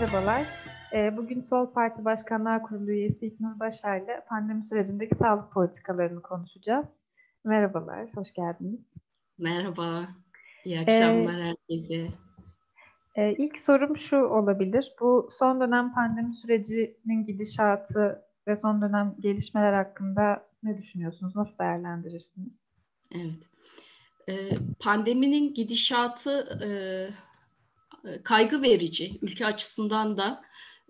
merhabalar. Ee, bugün Sol Parti Başkanlar Kurulu üyesi İknur ile pandemi sürecindeki sağlık politikalarını konuşacağız. Merhabalar, hoş geldiniz. Merhaba, İyi ee, akşamlar ee, herkese. E, ilk sorum şu olabilir, bu son dönem pandemi sürecinin gidişatı ve son dönem gelişmeler hakkında ne düşünüyorsunuz, nasıl değerlendirirsiniz? Evet, ee, pandeminin gidişatı... E, e, kaygı verici, ülke açısından da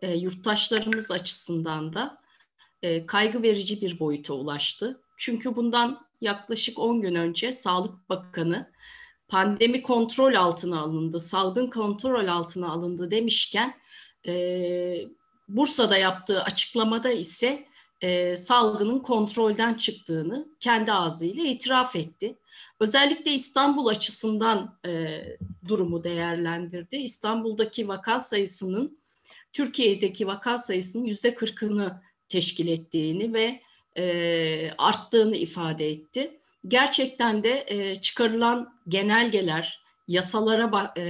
e, yurttaşlarımız açısından da e, kaygı verici bir boyuta ulaştı. Çünkü bundan yaklaşık 10 gün önce Sağlık Bakanı pandemi kontrol altına alındı, salgın kontrol altına alındı demişken e, Bursa'da yaptığı açıklamada ise e, salgının kontrolden çıktığını kendi ağzıyla itiraf etti. Özellikle İstanbul açısından e, durumu değerlendirdi. İstanbul'daki vaka sayısının Türkiye'deki vaka sayısının yüzde kırkını teşkil ettiğini ve e, arttığını ifade etti. Gerçekten de e, çıkarılan genelgeler, yasalara, e,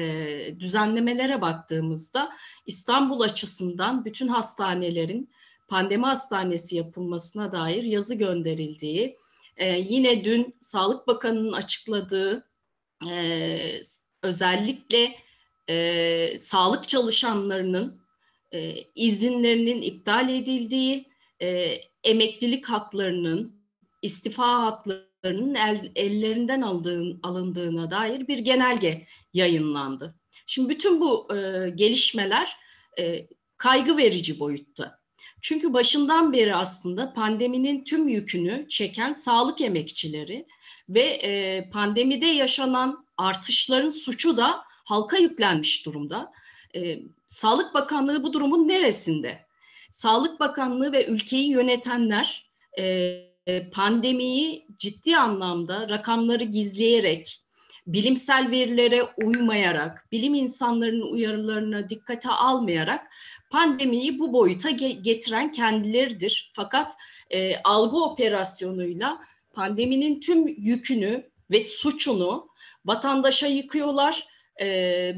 düzenlemelere baktığımızda İstanbul açısından bütün hastanelerin pandemi hastanesi yapılmasına dair yazı gönderildiği, e, yine dün Sağlık Bakanı'nın açıkladığı e, özellikle e, sağlık çalışanlarının e, izinlerinin iptal edildiği, e, emeklilik haklarının, istifa haklarının el, ellerinden aldığın, alındığına dair bir genelge yayınlandı. Şimdi bütün bu e, gelişmeler e, kaygı verici boyutta. Çünkü başından beri aslında pandeminin tüm yükünü çeken sağlık emekçileri ve e, pandemide yaşanan artışların suçu da halka yüklenmiş durumda. E, Sağlık Bakanlığı bu durumun neresinde? Sağlık Bakanlığı ve ülkeyi yönetenler e, e pandemiyi ciddi anlamda rakamları gizleyerek bilimsel verilere uymayarak, bilim insanlarının uyarılarına dikkate almayarak pandemiyi bu boyuta getiren kendileridir. Fakat e, algı operasyonuyla pandeminin tüm yükünü ve suçunu vatandaşa yıkıyorlar e,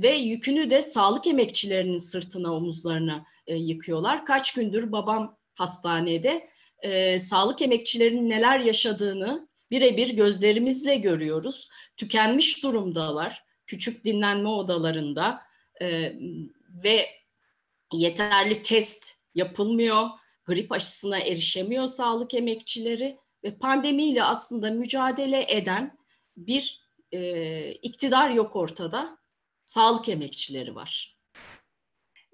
ve yükünü de sağlık emekçilerinin sırtına, omuzlarına e, yıkıyorlar. Kaç gündür babam hastanede e, sağlık emekçilerinin neler yaşadığını birebir gözlerimizle görüyoruz. Tükenmiş durumdalar küçük dinlenme odalarında e, ve yeterli test yapılmıyor. Grip aşısına erişemiyor sağlık emekçileri ve pandemiyle aslında mücadele eden bir e, iktidar yok ortada. Sağlık emekçileri var.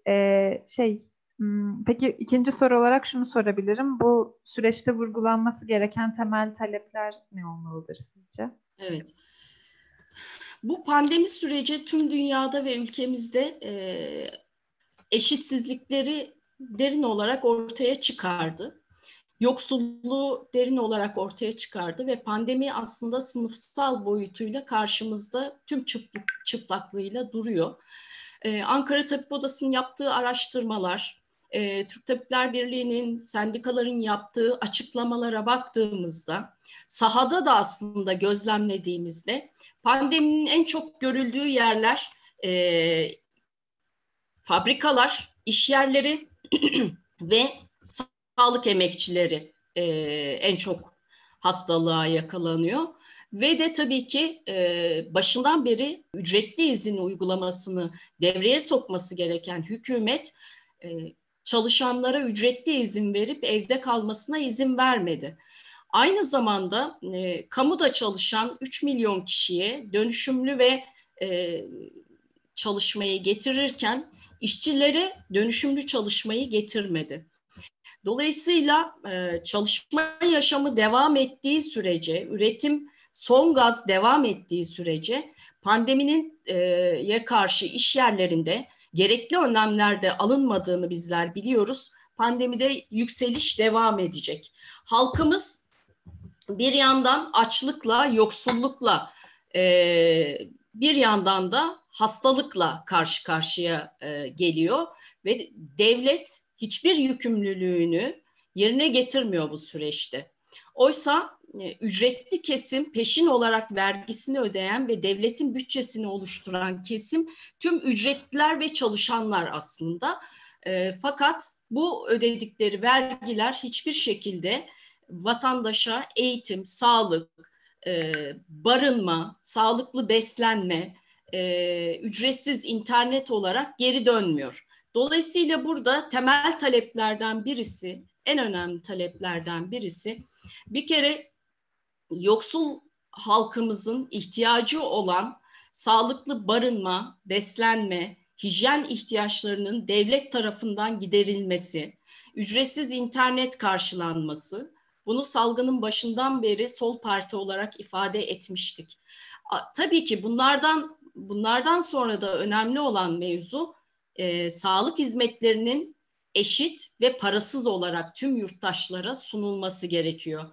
Ee, şey Hmm, peki ikinci soru olarak şunu sorabilirim. Bu süreçte vurgulanması gereken temel talepler ne olmalıdır sizce? Evet. Bu pandemi süreci tüm dünyada ve ülkemizde e, eşitsizlikleri derin olarak ortaya çıkardı. Yoksulluğu derin olarak ortaya çıkardı ve pandemi aslında sınıfsal boyutuyla karşımızda tüm çıplak, çıplaklığıyla duruyor. Ee, Ankara Tabip Odası'nın yaptığı araştırmalar, e, Türk Tabipler Birliği'nin sendikaların yaptığı açıklamalara baktığımızda sahada da aslında gözlemlediğimizde pandeminin en çok görüldüğü yerler e, fabrikalar, iş yerleri ve sağlık emekçileri e, en çok hastalığa yakalanıyor. Ve de tabii ki e, başından beri ücretli izin uygulamasını devreye sokması gereken hükümet e, çalışanlara ücretli izin verip evde kalmasına izin vermedi. Aynı zamanda e, kamuda çalışan 3 milyon kişiye dönüşümlü ve e, çalışmayı getirirken işçilere dönüşümlü çalışmayı getirmedi. Dolayısıyla e, çalışma yaşamı devam ettiği sürece, üretim son gaz devam ettiği sürece pandeminin e, karşı iş yerlerinde gerekli önlemler de alınmadığını bizler biliyoruz. Pandemide yükseliş devam edecek. Halkımız bir yandan açlıkla, yoksullukla, e, bir yandan da hastalıkla karşı karşıya e, geliyor ve devlet hiçbir yükümlülüğünü yerine getirmiyor bu süreçte. Oysa e, ücretli kesim peşin olarak vergisini ödeyen ve devletin bütçesini oluşturan kesim tüm ücretliler ve çalışanlar aslında. E, fakat bu ödedikleri vergiler hiçbir şekilde vatandaşa eğitim, sağlık, e, barınma, sağlıklı beslenme, ücretsiz internet olarak geri dönmüyor. Dolayısıyla burada temel taleplerden birisi en önemli taleplerden birisi bir kere yoksul halkımızın ihtiyacı olan sağlıklı barınma, beslenme, hijyen ihtiyaçlarının devlet tarafından giderilmesi, ücretsiz internet karşılanması, bunu salgının başından beri sol parti olarak ifade etmiştik. Tabii ki bunlardan bunlardan sonra da önemli olan mevzu e, sağlık hizmetlerinin eşit ve parasız olarak tüm yurttaşlara sunulması gerekiyor.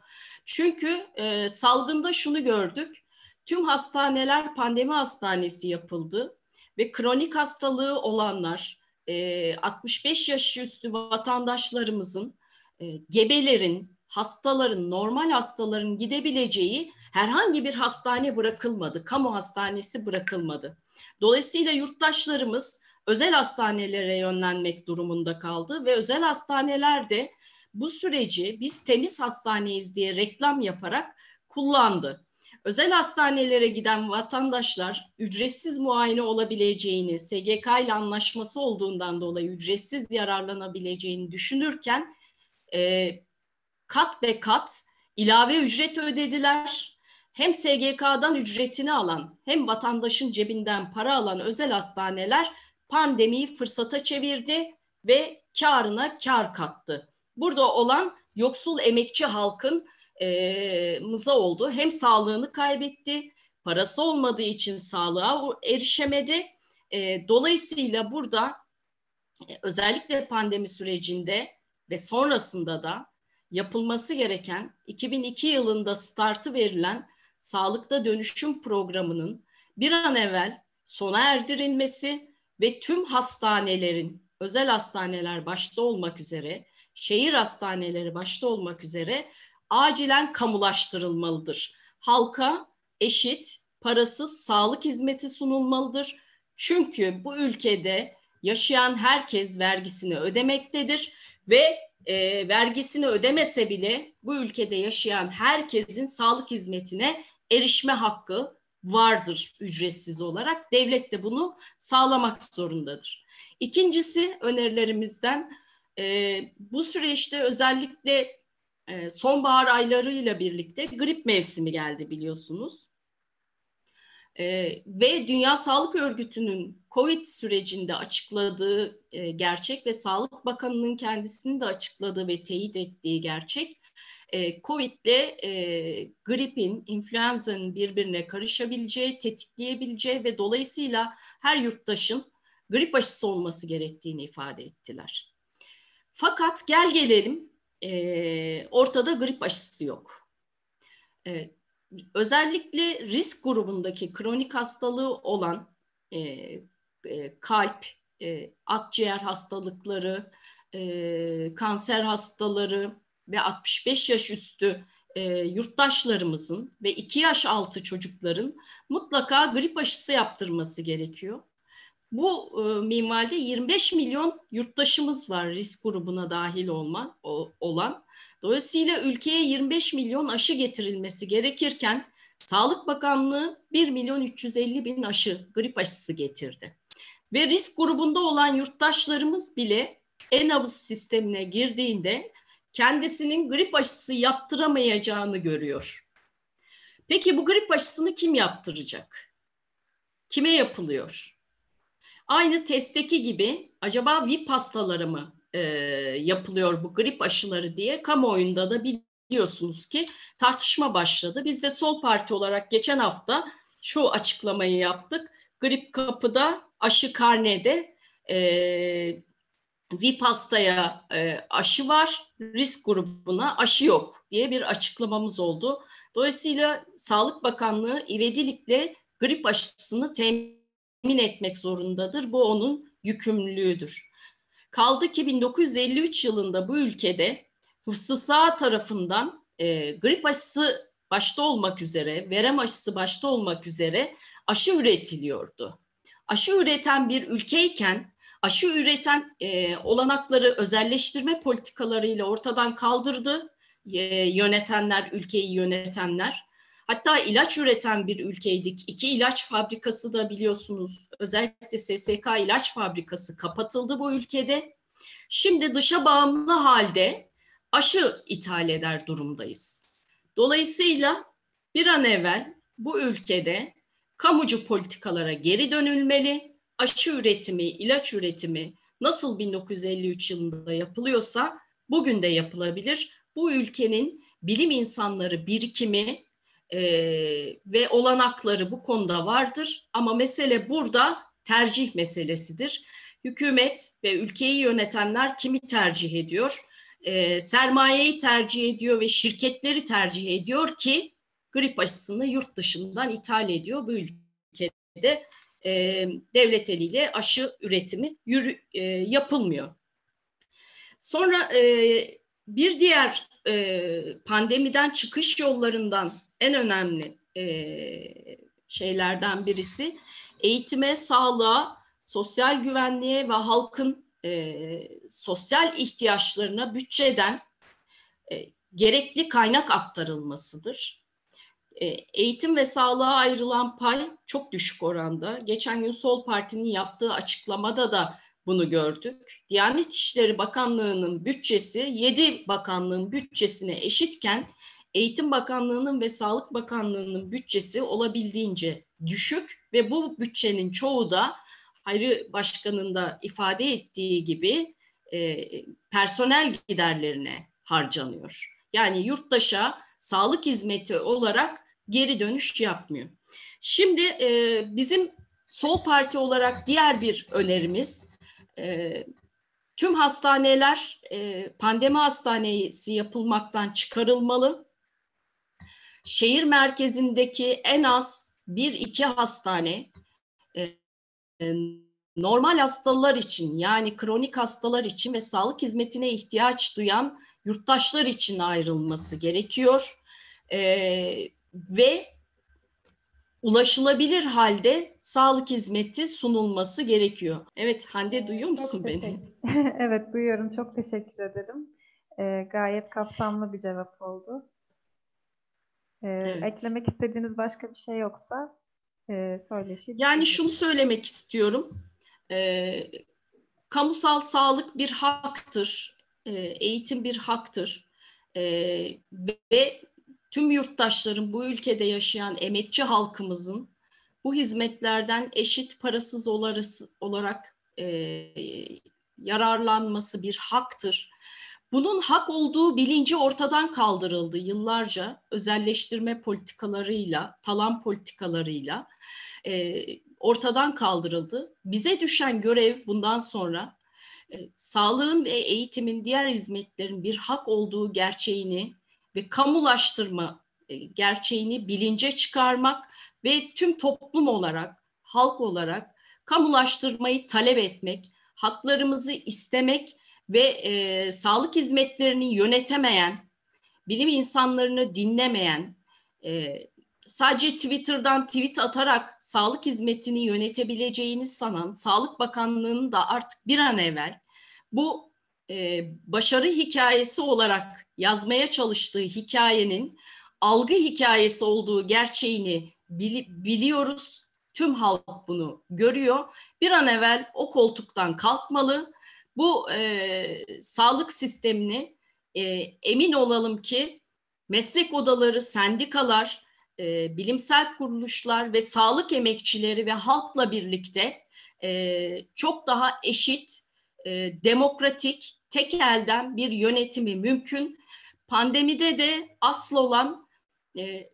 Çünkü e, salgında şunu gördük. Tüm hastaneler pandemi hastanesi yapıldı ve kronik hastalığı olanlar, e, 65 yaş üstü vatandaşlarımızın, e, gebelerin, hastaların, normal hastaların gidebileceği herhangi bir hastane bırakılmadı. Kamu hastanesi bırakılmadı. Dolayısıyla yurttaşlarımız özel hastanelere yönlenmek durumunda kaldı ve özel hastaneler de bu süreci biz temiz hastaneyiz diye reklam yaparak kullandı. Özel hastanelere giden vatandaşlar ücretsiz muayene olabileceğini, SGK ile anlaşması olduğundan dolayı ücretsiz yararlanabileceğini düşünürken e, kat be kat ilave ücret ödediler. Hem SGK'dan ücretini alan hem vatandaşın cebinden para alan özel hastaneler pandemiyi fırsata çevirdi ve karına kar kattı. Burada olan yoksul emekçi halkın e, mıza oldu. Hem sağlığını kaybetti, parası olmadığı için sağlığa erişemedi. E, dolayısıyla burada e, özellikle pandemi sürecinde ve sonrasında da yapılması gereken 2002 yılında startı verilen sağlıkta dönüşüm programının bir an evvel sona erdirilmesi ve tüm hastanelerin, özel hastaneler başta olmak üzere, şehir hastaneleri başta olmak üzere acilen kamulaştırılmalıdır. Halka eşit, parasız sağlık hizmeti sunulmalıdır. Çünkü bu ülkede yaşayan herkes vergisini ödemektedir ve e, vergisini ödemese bile bu ülkede yaşayan herkesin sağlık hizmetine erişme hakkı vardır ücretsiz olarak. Devlet de bunu sağlamak zorundadır. İkincisi önerilerimizden e, bu süreçte özellikle e, sonbahar aylarıyla birlikte grip mevsimi geldi biliyorsunuz. E, ve Dünya Sağlık Örgütü'nün COVID sürecinde açıkladığı e, gerçek ve Sağlık Bakanı'nın kendisini de açıkladığı ve teyit ettiği gerçek e, ile e, gripin, influenza'nın birbirine karışabileceği, tetikleyebileceği ve dolayısıyla her yurttaşın grip aşısı olması gerektiğini ifade ettiler. Fakat gel gelelim e, ortada grip aşısı yok. E, özellikle risk grubundaki kronik hastalığı olan kalp, akciğer hastalıkları, kanser hastaları, ve 65 yaş üstü e, yurttaşlarımızın ve 2 yaş altı çocukların mutlaka grip aşısı yaptırması gerekiyor. Bu e, minvalde 25 milyon yurttaşımız var risk grubuna dahil olma, o, olan. Dolayısıyla ülkeye 25 milyon aşı getirilmesi gerekirken Sağlık Bakanlığı 1 milyon 350 bin aşı, grip aşısı getirdi. Ve risk grubunda olan yurttaşlarımız bile en nabız sistemine girdiğinde kendisinin grip aşısı yaptıramayacağını görüyor. Peki bu grip aşısını kim yaptıracak? Kime yapılıyor? Aynı testteki gibi acaba VIP hastalara mı e, yapılıyor bu grip aşıları diye kamuoyunda da biliyorsunuz ki tartışma başladı. Biz de sol parti olarak geçen hafta şu açıklamayı yaptık. Grip kapıda, aşı karnede e, VIP hastaya e, aşı var, risk grubuna aşı yok diye bir açıklamamız oldu. Dolayısıyla Sağlık Bakanlığı ivedilikle grip aşısını temin etmek zorundadır. Bu onun yükümlülüğüdür. Kaldı ki 1953 yılında bu ülkede Hıfzı Sağ tarafından e, grip aşısı başta olmak üzere, verem aşısı başta olmak üzere aşı üretiliyordu. Aşı üreten bir ülkeyken aşı üreten e, olanakları özelleştirme politikalarıyla ortadan kaldırdı e, yönetenler, ülkeyi yönetenler. Hatta ilaç üreten bir ülkeydik. İki ilaç fabrikası da biliyorsunuz özellikle SSK ilaç fabrikası kapatıldı bu ülkede. Şimdi dışa bağımlı halde aşı ithal eder durumdayız. Dolayısıyla bir an evvel bu ülkede kamucu politikalara geri dönülmeli aşı üretimi, ilaç üretimi nasıl 1953 yılında yapılıyorsa bugün de yapılabilir. Bu ülkenin bilim insanları birikimi e, ve olanakları bu konuda vardır ama mesele burada tercih meselesidir. Hükümet ve ülkeyi yönetenler kimi tercih ediyor? E, sermayeyi tercih ediyor ve şirketleri tercih ediyor ki grip aşısını yurt dışından ithal ediyor bu ülkede e, devlet eliyle aşı üretimi yürü, e, yapılmıyor. Sonra e, bir diğer e, pandemiden çıkış yollarından en önemli e, şeylerden birisi eğitime, sağlığa, sosyal güvenliğe ve halkın e, sosyal ihtiyaçlarına bütçeden e, gerekli kaynak aktarılmasıdır. E, eğitim ve sağlığa ayrılan pay çok düşük oranda. Geçen gün Sol Parti'nin yaptığı açıklamada da bunu gördük. Diyanet İşleri Bakanlığı'nın bütçesi 7 bakanlığın bütçesine eşitken Eğitim Bakanlığı'nın ve Sağlık Bakanlığı'nın bütçesi olabildiğince düşük ve bu bütçenin çoğu da Hayri Başkan'ın da ifade ettiği gibi e, personel giderlerine harcanıyor. Yani yurttaşa sağlık hizmeti olarak geri dönüş yapmıyor. Şimdi e, bizim sol parti olarak diğer bir önerimiz e, tüm hastaneler e, pandemi hastanesi yapılmaktan çıkarılmalı. Şehir merkezindeki en az bir iki hastane e, e normal hastalar için yani kronik hastalar için ve sağlık hizmetine ihtiyaç duyan yurttaşlar için ayrılması gerekiyor. E, ve ulaşılabilir halde sağlık hizmeti sunulması gerekiyor. Evet Hande ee, duyuyor musun çok beni? evet duyuyorum. Çok teşekkür ederim. Ee, gayet kapsamlı bir cevap oldu. Ee, evet. Eklemek istediğiniz başka bir şey yoksa e, söyleşi. Yani şunu söylemek istiyorum. Ee, kamusal sağlık bir haktır. Ee, eğitim bir haktır. Ee, ve tüm yurttaşların bu ülkede yaşayan emekçi halkımızın bu hizmetlerden eşit parasız olarak e, yararlanması bir haktır. Bunun hak olduğu bilinci ortadan kaldırıldı yıllarca özelleştirme politikalarıyla, talan politikalarıyla e, ortadan kaldırıldı. Bize düşen görev bundan sonra e, sağlığın ve eğitimin diğer hizmetlerin bir hak olduğu gerçeğini ve kamulaştırma e, gerçeğini bilince çıkarmak ve tüm toplum olarak, halk olarak kamulaştırmayı talep etmek, haklarımızı istemek ve e, sağlık hizmetlerini yönetemeyen, bilim insanlarını dinlemeyen, e, sadece Twitter'dan tweet atarak sağlık hizmetini yönetebileceğini sanan Sağlık Bakanlığı'nın da artık bir an evvel bu e, başarı hikayesi olarak yazmaya çalıştığı hikayenin algı hikayesi olduğu gerçeğini bili, biliyoruz. Tüm halk bunu görüyor. Bir an evvel o koltuktan kalkmalı. Bu e, sağlık sistemini e, emin olalım ki meslek odaları, sendikalar, e, bilimsel kuruluşlar ve sağlık emekçileri ve halkla birlikte e, çok daha eşit e, demokratik, tek elden bir yönetimi mümkün. Pandemide de asıl olan e,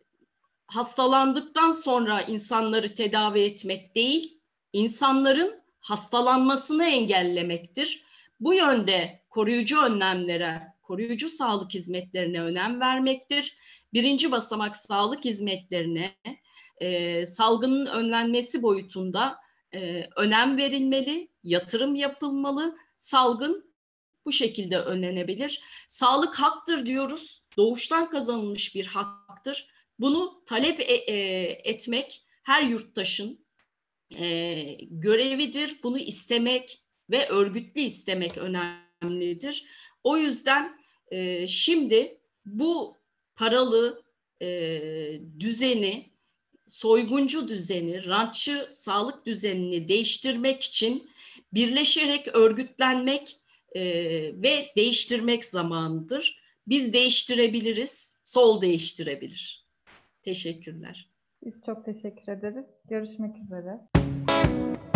hastalandıktan sonra insanları tedavi etmek değil, insanların hastalanmasını engellemektir. Bu yönde koruyucu önlemlere, koruyucu sağlık hizmetlerine önem vermektir. Birinci basamak sağlık hizmetlerine, e, salgının önlenmesi boyutunda e, önem verilmeli, yatırım yapılmalı. Salgın bu şekilde önlenebilir. Sağlık haktır diyoruz. Doğuştan kazanılmış bir haktır. Bunu talep e, e, etmek her yurttaşın e, görevidir. Bunu istemek ve örgütlü istemek önemlidir. O yüzden e, şimdi bu paralı e, düzeni soyguncu düzeni, rantçı sağlık düzenini değiştirmek için birleşerek örgütlenmek e, ve değiştirmek zamanıdır. Biz değiştirebiliriz, sol değiştirebilir. Teşekkürler. Biz çok teşekkür ederiz. Görüşmek üzere.